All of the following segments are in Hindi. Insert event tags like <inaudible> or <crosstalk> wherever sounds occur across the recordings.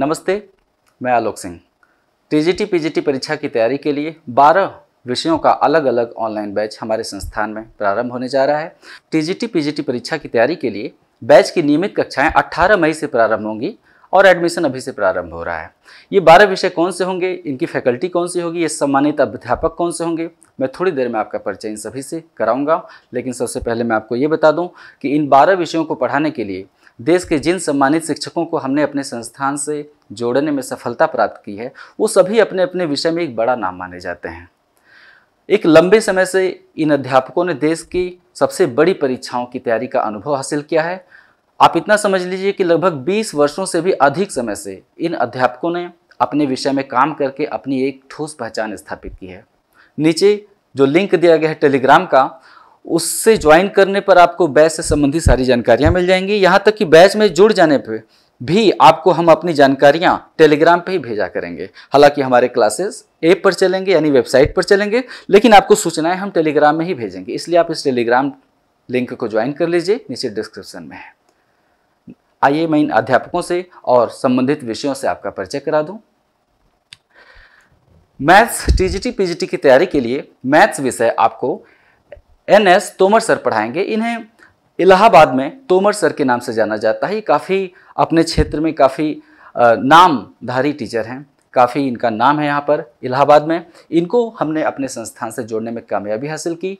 नमस्ते मैं आलोक सिंह टीजीटी पीजीटी परीक्षा की तैयारी के लिए 12 विषयों का अलग अलग ऑनलाइन बैच हमारे संस्थान में प्रारंभ होने जा रहा है टीजीटी पीजीटी परीक्षा की तैयारी के लिए बैच की नियमित कक्षाएं 18 मई से प्रारंभ होंगी और एडमिशन अभी से प्रारंभ हो रहा है ये बारह विषय कौन से होंगे इनकी फैकल्टी कौन सी होगी ये सम्मानित अध्यापक कौन से होंगे मैं थोड़ी देर में आपका परिचय इन सभी से कराऊंगा लेकिन सबसे पहले मैं आपको ये बता दूं कि इन बारह विषयों को पढ़ाने के लिए देश के जिन सम्मानित शिक्षकों को हमने अपने संस्थान से जोड़ने में सफलता प्राप्त की है वो सभी अपने अपने विषय में एक बड़ा नाम माने जाते हैं एक लंबे समय से इन अध्यापकों ने देश की सबसे बड़ी परीक्षाओं की तैयारी का अनुभव हासिल किया है आप इतना समझ लीजिए कि लगभग 20 वर्षों से भी अधिक समय से इन अध्यापकों ने अपने विषय में काम करके अपनी एक ठोस पहचान स्थापित की है नीचे जो लिंक दिया गया है टेलीग्राम का उससे ज्वाइन करने पर आपको बैच से संबंधित सारी जानकारियाँ मिल जाएंगी यहाँ तक कि बैच में जुड़ जाने पर भी आपको हम अपनी जानकारियां टेलीग्राम पे ही भेजा करेंगे हालांकि हमारे क्लासेस ऐप पर चलेंगे यानी वेबसाइट पर चलेंगे लेकिन आपको सूचनाएं हम टेलीग्राम में ही भेजेंगे इसलिए आप इस टेलीग्राम लिंक को ज्वाइन कर लीजिए नीचे डिस्क्रिप्शन में है आइए मैं इन अध्यापकों से और संबंधित विषयों से आपका परिचय करा दूँ मैथ्स टीजीटी पीजीटी की तैयारी के लिए मैथ्स विषय आपको एन एस तोमर सर पढ़ाएंगे इन्हें इलाहाबाद में तोमर सर के नाम से जाना जाता है काफ़ी अपने क्षेत्र में काफ़ी नामधारी टीचर हैं काफ़ी इनका नाम है यहाँ पर इलाहाबाद में इनको हमने अपने संस्थान से जोड़ने में कामयाबी हासिल की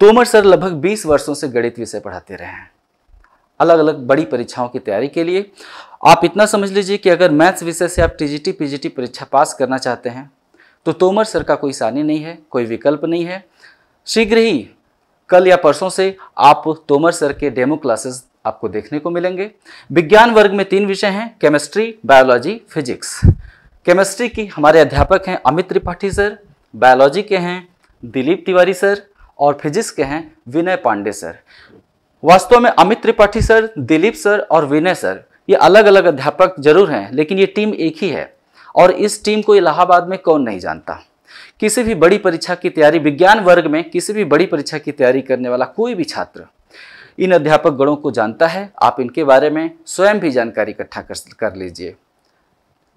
तोमर सर लगभग 20 वर्षों से गणित विषय पढ़ाते रहे हैं अलग अलग बड़ी परीक्षाओं की तैयारी के लिए आप इतना समझ लीजिए कि अगर मैथ्स विषय से आप टीजीटी पीजीटी परीक्षा पास करना चाहते हैं तो तोमर सर का कोई सानी नहीं है कोई विकल्प नहीं है शीघ्र ही कल या परसों से आप तोमर सर के डेमो क्लासेस आपको देखने को मिलेंगे विज्ञान वर्ग में तीन विषय हैं केमिस्ट्री बायोलॉजी फिजिक्स केमिस्ट्री की हमारे अध्यापक हैं अमित त्रिपाठी सर बायोलॉजी के हैं दिलीप तिवारी सर और फिजिक्स के हैं विनय पांडे सर वास्तव में अमित त्रिपाठी सर दिलीप सर और विनय सर ये अलग अलग अध्यापक जरूर हैं लेकिन ये टीम एक ही है और इस टीम को इलाहाबाद में कौन नहीं जानता किसी भी बड़ी परीक्षा की तैयारी विज्ञान वर्ग में किसी भी बड़ी परीक्षा की तैयारी करने वाला कोई भी छात्र इन अध्यापक गणों को जानता है आप इनके बारे में स्वयं भी जानकारी इकट्ठा कर, कर लीजिए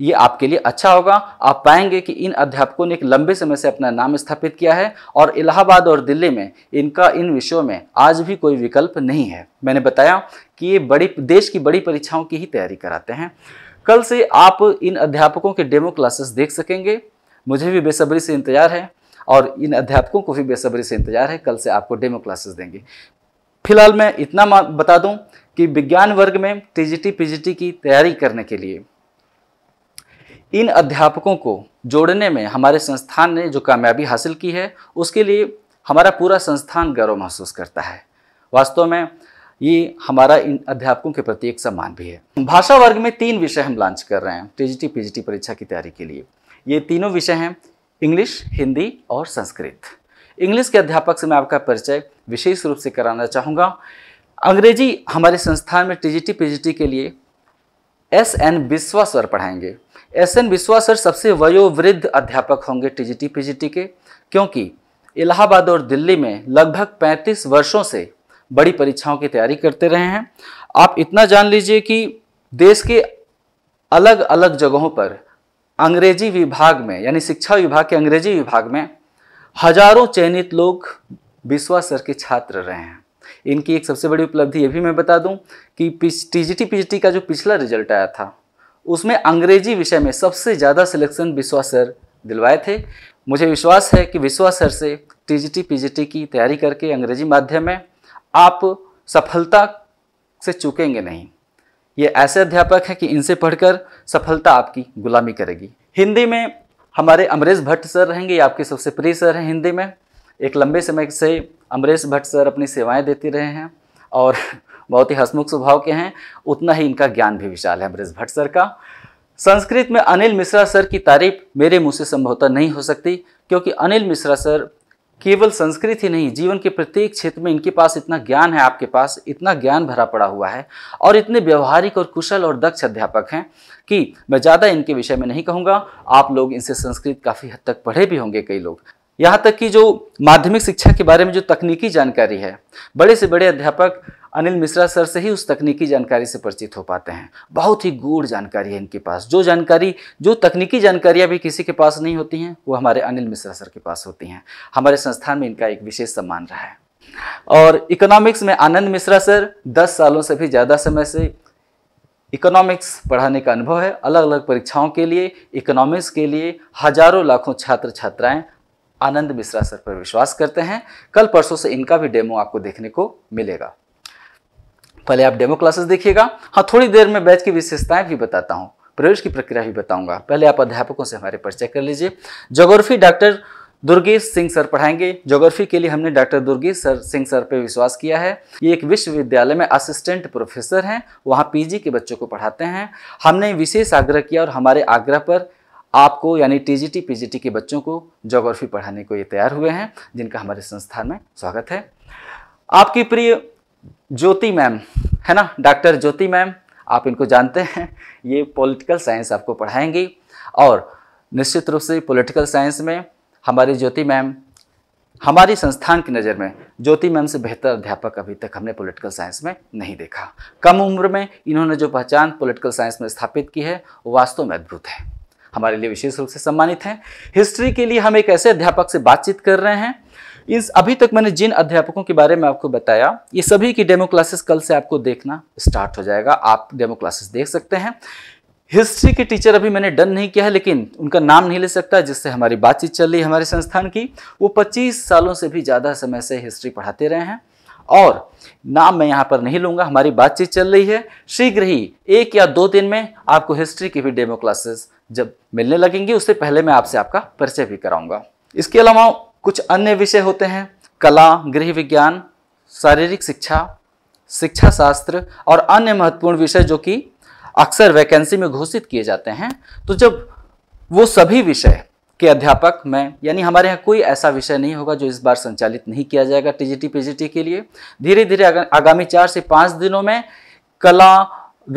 ये आपके लिए अच्छा होगा आप पाएंगे कि इन अध्यापकों ने एक लंबे समय से अपना नाम स्थापित किया है और इलाहाबाद और दिल्ली में इनका इन विषयों में आज भी कोई विकल्प नहीं है मैंने बताया कि ये बड़ी देश की बड़ी परीक्षाओं की ही तैयारी कराते हैं कल से आप इन अध्यापकों के डेमो क्लासेस देख सकेंगे मुझे भी बेसब्री से इंतज़ार है और इन अध्यापकों को भी बेसब्री से इंतज़ार है कल से आपको डेमो क्लासेस देंगे फिलहाल मैं इतना बता दूं कि विज्ञान वर्ग में टीजीटी पीजीटी की तैयारी करने के लिए इन अध्यापकों को जोड़ने में हमारे संस्थान ने जो कामयाबी हासिल की है उसके लिए हमारा पूरा संस्थान गर्व महसूस करता है वास्तव में ये हमारा इन अध्यापकों के प्रति एक सम्मान भी है भाषा वर्ग में तीन विषय हम लॉन्च कर रहे हैं टीजीटी पीजीटी परीक्षा की तैयारी के लिए ये तीनों विषय हैं इंग्लिश हिंदी और संस्कृत इंग्लिश के अध्यापक से मैं आपका परिचय विशेष रूप से कराना चाहूँगा अंग्रेजी हमारे संस्थान में टीजीटी पीजीटी के लिए एस एन बिश्वा सर पढ़ाएंगे एस एन बिश्वा सर सबसे वयोवृद्ध अध्यापक होंगे टीजीटी पीजीटी के क्योंकि इलाहाबाद और दिल्ली में लगभग 35 वर्षों से बड़ी परीक्षाओं की तैयारी करते रहे हैं आप इतना जान लीजिए कि देश के अलग अलग जगहों पर अंग्रेजी विभाग में यानी शिक्षा विभाग के अंग्रेजी विभाग में हजारों चयनित लोग विश्वा सर के छात्र रहे हैं इनकी एक सबसे बड़ी उपलब्धि ये भी मैं बता दूं कि टीजीटी पीजीटी का जो पिछला रिजल्ट आया था उसमें अंग्रेजी विषय में सबसे ज़्यादा सिलेक्शन विश्वा सर दिलवाए थे मुझे विश्वास है कि विश्वा सर से टीजीटी पीजीटी की तैयारी करके अंग्रेजी माध्यम में आप सफलता से चूकेंगे नहीं ये ऐसे अध्यापक हैं कि इनसे पढ़कर सफलता आपकी गुलामी करेगी हिंदी में हमारे अमरेश भट्ट सर रहेंगे ये आपके सबसे प्रिय सर हैं हिंदी में एक लंबे समय से अमरेश भट्ट सर अपनी सेवाएं देते रहे हैं और <laughs> बहुत ही हसमुख स्वभाव के हैं उतना ही इनका ज्ञान भी विशाल है अमरेश भट्ट सर का संस्कृत में अनिल मिश्रा सर की तारीफ मेरे मुँह से संभवतः नहीं हो सकती क्योंकि अनिल मिश्रा सर केवल संस्कृत ही नहीं जीवन के प्रत्येक क्षेत्र में इनके पास इतना ज्ञान है आपके पास इतना ज्ञान भरा पड़ा हुआ है और इतने व्यवहारिक और कुशल और दक्ष अध्यापक हैं कि मैं ज़्यादा इनके विषय में नहीं कहूँगा आप लोग इनसे संस्कृत काफ़ी हद तक पढ़े भी होंगे कई लोग यहाँ तक कि जो माध्यमिक शिक्षा के बारे में जो तकनीकी जानकारी है बड़े से बड़े अध्यापक अनिल मिश्रा सर से ही उस तकनीकी जानकारी से परिचित हो पाते हैं बहुत ही गूढ़ जानकारी है इनके पास जो जानकारी जो तकनीकी जानकारियाँ भी किसी के पास नहीं होती हैं वो हमारे अनिल मिश्रा सर के पास होती हैं हमारे संस्थान में इनका एक विशेष सम्मान रहा है और इकोनॉमिक्स में आनंद मिश्रा सर दस सालों से भी ज़्यादा समय से इकोनॉमिक्स पढ़ाने का अनुभव है अलग अलग परीक्षाओं के लिए इकोनॉमिक्स के लिए हजारों लाखों छात्र छात्राएं आनंद मिश्रा सर पर विश्वास करते हैं कल परसों से इनका भी डेमो आपको देखने को मिलेगा पहले आप डेमो क्लासेस देखिएगा हाँ थोड़ी देर में बैच की विशेषताएं भी बताता हूँ प्रवेश की प्रक्रिया भी बताऊंगा पहले आप अध्यापकों से हमारे परिचय कर लीजिए geography doctor Durgesh Singh sir पढ़ाएंगे जोग्राफी के लिए हमने doctor Durgesh sir Singh sir पे विश्वास किया है ये एक विश्वविद्यालय में असिस्टेंट प्रोफेसर हैं वहाँ पीजी के बच्चों को पढ़ाते हैं हमने विशेष आग्रह किया और हमारे आग्रह पर आपको यानी टीजीटी पीजीटी के बच्चों को जोग्राफी पढ़ाने को ये तैयार हुए हैं जिनका हमारे संस्थान में स्वागत है आपकी प्रिय ज्योति मैम है ना डॉक्टर ज्योति मैम आप इनको जानते हैं ये पॉलिटिकल साइंस आपको पढ़ाएंगी और निश्चित रूप से पॉलिटिकल साइंस में हमारी ज्योति मैम हमारी संस्थान की नज़र में ज्योति मैम से बेहतर अध्यापक अभी तक हमने पॉलिटिकल साइंस में नहीं देखा कम उम्र में इन्होंने जो पहचान पॉलिटिकल साइंस में स्थापित की है वो वास्तव में अद्भुत है हमारे लिए विशेष रूप से सम्मानित हैं हिस्ट्री के लिए हम एक ऐसे अध्यापक से बातचीत कर रहे हैं इस अभी तक मैंने जिन अध्यापकों के बारे में आपको बताया ये सभी की डेमो क्लासेस कल से आपको देखना स्टार्ट हो जाएगा आप डेमो क्लासेस देख सकते हैं हिस्ट्री के टीचर अभी मैंने डन नहीं किया है लेकिन उनका नाम नहीं ले सकता जिससे हमारी बातचीत चल रही हमारे संस्थान की वो 25 सालों से भी ज़्यादा समय से हिस्ट्री पढ़ाते रहे हैं और नाम मैं यहाँ पर नहीं लूँगा हमारी बातचीत चल रही है शीघ्र ही एक या दो दिन में आपको हिस्ट्री की भी डेमो क्लासेस जब मिलने लगेंगी उससे पहले मैं आपसे आपका परिचय भी कराऊंगा इसके अलावा कुछ अन्य विषय होते हैं कला गृह विज्ञान शारीरिक शिक्षा शिक्षा शास्त्र और अन्य महत्वपूर्ण विषय जो कि अक्सर वैकेंसी में घोषित किए जाते हैं तो जब वो सभी विषय के अध्यापक मैं यानी हमारे यहाँ कोई ऐसा विषय नहीं होगा जो इस बार संचालित नहीं किया जाएगा टीजीटी पीजीटी के लिए धीरे धीरे आगामी चार से पाँच दिनों में कला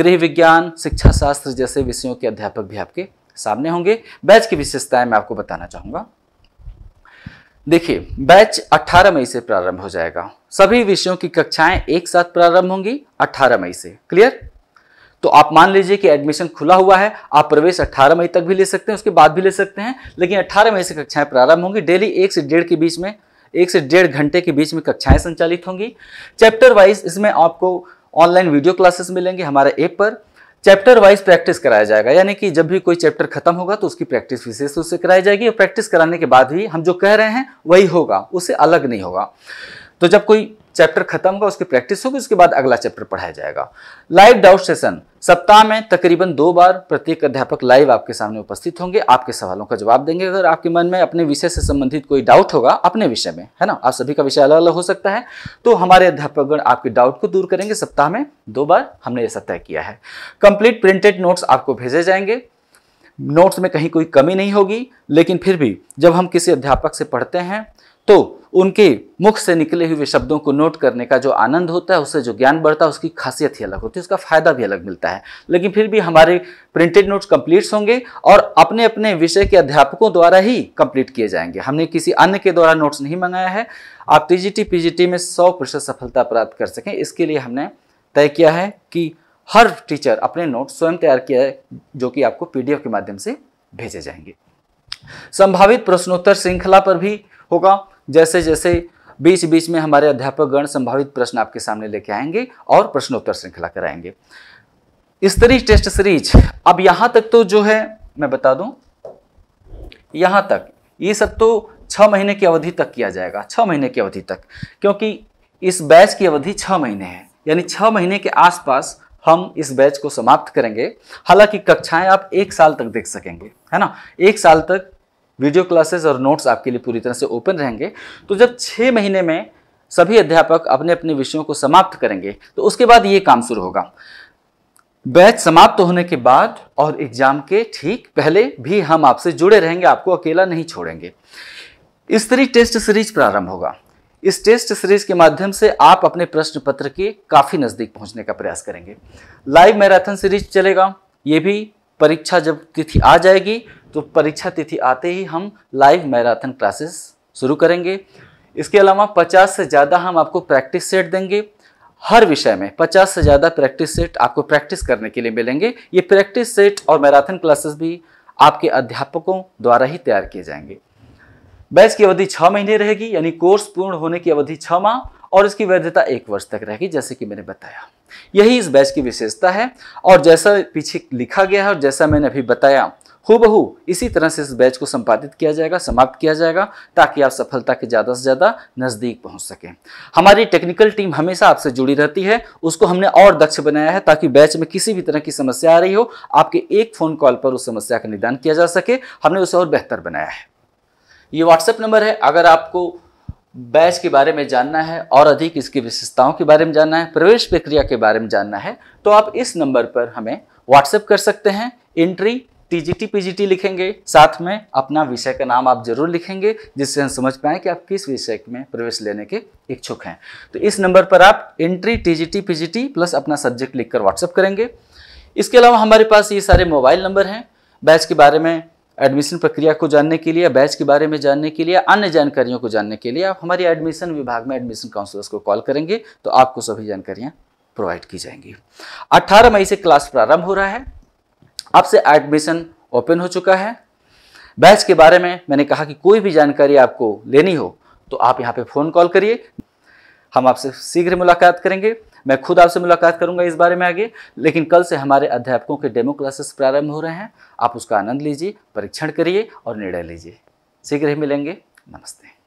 गृह विज्ञान शिक्षा शास्त्र जैसे विषयों के अध्यापक भी आपके सामने होंगे बैच की विशेषताएं मैं आपको बताना चाहूँगा देखिए बैच 18 मई से प्रारंभ हो जाएगा सभी विषयों की कक्षाएं एक साथ प्रारंभ होंगी 18 मई से क्लियर तो आप मान लीजिए कि एडमिशन खुला हुआ है आप प्रवेश 18 मई तक भी ले सकते हैं उसके बाद भी ले सकते हैं लेकिन 18 मई से कक्षाएं प्रारंभ होंगी डेली एक से डेढ़ के बीच में एक से डेढ़ घंटे के बीच में कक्षाएं संचालित होंगी चैप्टर वाइज इसमें आपको ऑनलाइन वीडियो क्लासेस मिलेंगे हमारे ऐप पर चैप्टर वाइज प्रैक्टिस कराया जाएगा यानी कि जब भी कोई चैप्टर खत्म होगा तो उसकी प्रैक्टिस विशेष रूप से कराई जाएगी और प्रैक्टिस कराने के बाद ही हम जो कह रहे हैं वही होगा उससे अलग नहीं होगा तो जब कोई चैप्टर खत्म होगा उसकी प्रैक्टिस होगी उसके बाद अगला चैप्टर पढ़ाया जाएगा लाइव डाउट सेशन सप्ताह में तकरीबन दो बार प्रत्येक अध्यापक लाइव आपके सामने उपस्थित होंगे आपके सवालों का जवाब देंगे अगर आपके मन में अपने विषय से संबंधित कोई डाउट होगा अपने विषय में है ना आप सभी का विषय अलग अलग हो सकता है तो हमारे अध्यापकगण आपके डाउट को दूर करेंगे सप्ताह में दो बार हमने ऐसा तय किया है कंप्लीट प्रिंटेड नोट्स आपको भेजे जाएंगे नोट्स में कहीं कोई कमी नहीं होगी लेकिन फिर भी जब हम किसी अध्यापक से पढ़ते हैं तो उनके मुख से निकले हुए शब्दों को नोट करने का जो आनंद होता है उससे जो ज्ञान बढ़ता है उसकी खासियत ही अलग होती है उसका फ़ायदा भी अलग मिलता है लेकिन फिर भी हमारे प्रिंटेड नोट्स कंप्लीट्स होंगे और अपने अपने विषय के अध्यापकों द्वारा ही कंप्लीट किए जाएंगे हमने किसी अन्य के द्वारा नोट्स नहीं मंगाया है आप टी पीजीटी में सौ सफलता प्राप्त कर सकें इसके लिए हमने तय किया है कि हर टीचर अपने नोट स्वयं तैयार किया है जो कि आपको पीडीएफ के माध्यम से भेजे जाएंगे संभावित प्रश्नोत्तर श्रृंखला पर भी होगा जैसे जैसे बीच बीच में हमारे अध्यापक गण संभावित प्रश्न आपके सामने लेके आएंगे और प्रश्नोत्तर श्रृंखला कराएंगे इस टेस्ट सीरीज अब यहां तक तो जो है मैं बता दूं यहां तक ये सब तो छह महीने की अवधि तक किया जाएगा छह महीने की अवधि तक क्योंकि इस बैच की अवधि छह महीने है यानी छह महीने के आसपास हम इस बैच को समाप्त करेंगे हालांकि कक्षाएं आप एक साल तक देख सकेंगे है ना एक साल तक वीडियो क्लासेस और नोट्स आपके लिए पूरी तरह से ओपन रहेंगे तो जब छः महीने में सभी अध्यापक अपने अपने विषयों को समाप्त करेंगे तो उसके बाद ये काम शुरू होगा बैच समाप्त होने के बाद और एग्जाम के ठीक पहले भी हम आपसे जुड़े रहेंगे आपको अकेला नहीं छोड़ेंगे इस तरह टेस्ट सीरीज प्रारंभ होगा इस टेस्ट सीरीज के माध्यम से आप अपने प्रश्न पत्र के काफ़ी नज़दीक पहुंचने का प्रयास करेंगे लाइव मैराथन सीरीज चलेगा ये भी परीक्षा जब तिथि आ जाएगी तो परीक्षा तिथि आते ही हम लाइव मैराथन क्लासेस शुरू करेंगे इसके अलावा 50 से ज़्यादा हम आपको प्रैक्टिस सेट देंगे हर विषय में 50 से ज़्यादा प्रैक्टिस सेट आपको प्रैक्टिस करने के लिए मिलेंगे ये प्रैक्टिस सेट और मैराथन क्लासेस भी आपके अध्यापकों द्वारा ही तैयार किए जाएंगे बैच की अवधि छः महीने रहेगी यानी कोर्स पूर्ण होने की अवधि छः माह और इसकी वैधता एक वर्ष तक रहेगी जैसे कि मैंने बताया यही इस बैच की विशेषता है और जैसा पीछे लिखा गया है और जैसा मैंने अभी बताया हूबहू इसी तरह से इस बैच को संपादित किया जाएगा समाप्त किया जाएगा ताकि आप सफलता के ज़्यादा से ज़्यादा नज़दीक पहुंच सकें हमारी टेक्निकल टीम हमेशा आपसे जुड़ी रहती है उसको हमने और दक्ष बनाया है ताकि बैच में किसी भी तरह की समस्या आ रही हो आपके एक फ़ोन कॉल पर उस समस्या का निदान किया जा सके हमने उसे और बेहतर बनाया है ये व्हाट्सएप नंबर है अगर आपको बैच के बारे में जानना है और अधिक इसकी विशेषताओं के बारे में जानना है प्रवेश प्रक्रिया के बारे में जानना है तो आप इस नंबर पर हमें व्हाट्सएप कर सकते हैं एंट्री टीजीटी पीजीटी लिखेंगे साथ में अपना विषय का नाम आप जरूर लिखेंगे जिससे हम समझ पाए कि आप किस विषय में प्रवेश लेने के इच्छुक हैं तो इस नंबर पर आप एंट्री टीजीटी पीजीटी प्लस अपना सब्जेक्ट लिखकर व्हाट्सअप करेंगे इसके अलावा हमारे पास ये सारे मोबाइल नंबर हैं बैच के बारे में एडमिशन प्रक्रिया को जानने के लिए बैच के बारे में जानने के लिए अन्य जानकारियों को जानने के लिए आप हमारे एडमिशन विभाग में एडमिशन काउंसलर्स को कॉल करेंगे तो आपको सभी जानकारियाँ प्रोवाइड की जाएंगी 18 मई से क्लास प्रारंभ हो रहा है अब से एडमिशन ओपन हो चुका है बैच के बारे में मैंने कहा कि कोई भी जानकारी आपको लेनी हो तो आप यहाँ पे फ़ोन कॉल करिए हम आपसे शीघ्र मुलाकात करेंगे मैं खुद आपसे मुलाकात करूँगा इस बारे में आगे लेकिन कल से हमारे अध्यापकों के डेमो क्लासेस प्रारंभ हो रहे हैं आप उसका आनंद लीजिए परीक्षण करिए और निर्णय लीजिए शीघ्र ही मिलेंगे नमस्ते